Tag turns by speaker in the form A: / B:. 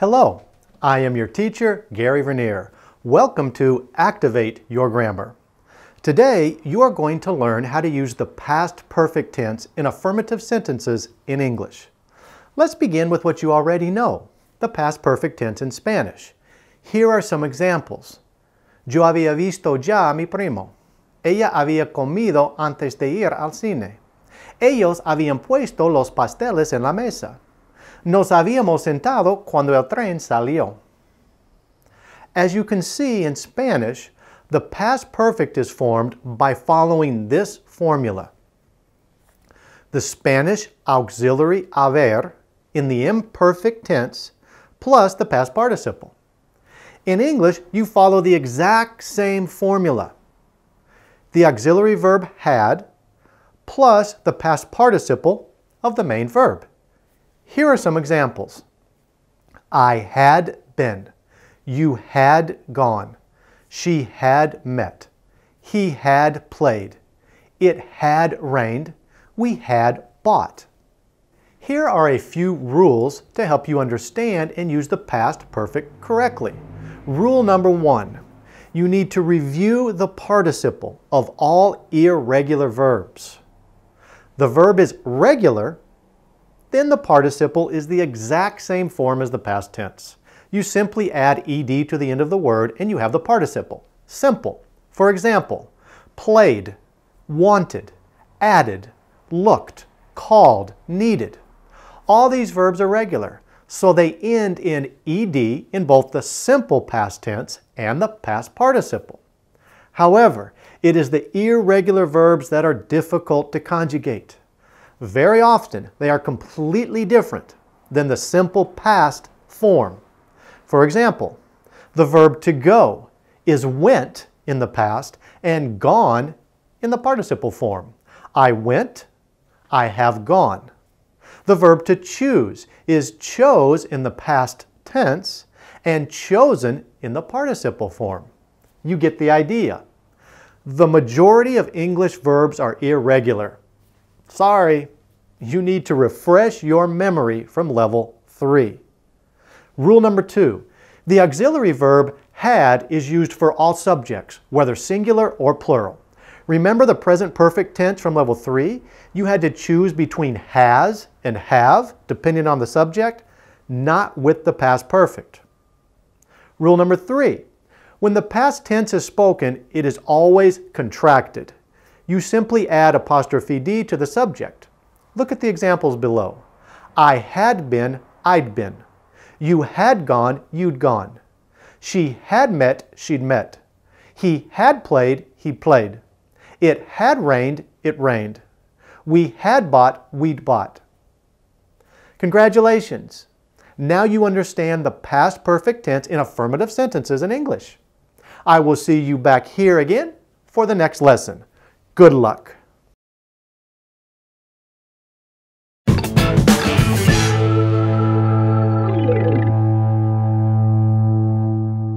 A: Hello, I am your teacher, Gary Vernier. Welcome to Activate Your Grammar. Today, you are going to learn how to use the past perfect tense in affirmative sentences in English. Let's begin with what you already know, the past perfect tense in Spanish. Here are some examples. Yo había visto ya a mi primo. Ella había comido antes de ir al cine. Ellos habían puesto los pasteles en la mesa. Nos habíamos sentado cuando el tren salió. As you can see in Spanish, the past perfect is formed by following this formula. The Spanish auxiliary haber in the imperfect tense plus the past participle. In English, you follow the exact same formula. The auxiliary verb had plus the past participle of the main verb. Here are some examples. I had been. You had gone. She had met. He had played. It had rained. We had bought. Here are a few rules to help you understand and use the past perfect correctly. Rule number one, you need to review the participle of all irregular verbs. The verb is regular then the participle is the exact same form as the past tense. You simply add ed to the end of the word and you have the participle. Simple. For example, played, wanted, added, looked, called, needed. All these verbs are regular, so they end in ed in both the simple past tense and the past participle. However, it is the irregular verbs that are difficult to conjugate. Very often, they are completely different than the simple past form. For example, the verb to go is went in the past and gone in the participle form. I went, I have gone. The verb to choose is chose in the past tense and chosen in the participle form. You get the idea. The majority of English verbs are irregular. Sorry, you need to refresh your memory from level 3. Rule number 2. The auxiliary verb had is used for all subjects, whether singular or plural. Remember the present perfect tense from level 3? You had to choose between has and have, depending on the subject, not with the past perfect. Rule number 3. When the past tense is spoken, it is always contracted you simply add apostrophe D to the subject. Look at the examples below. I had been, I'd been. You had gone, you'd gone. She had met, she'd met. He had played, he played. It had rained, it rained. We had bought, we'd bought. Congratulations! Now you understand the past perfect tense in affirmative sentences in English. I will see you back here again for the next lesson. Good luck.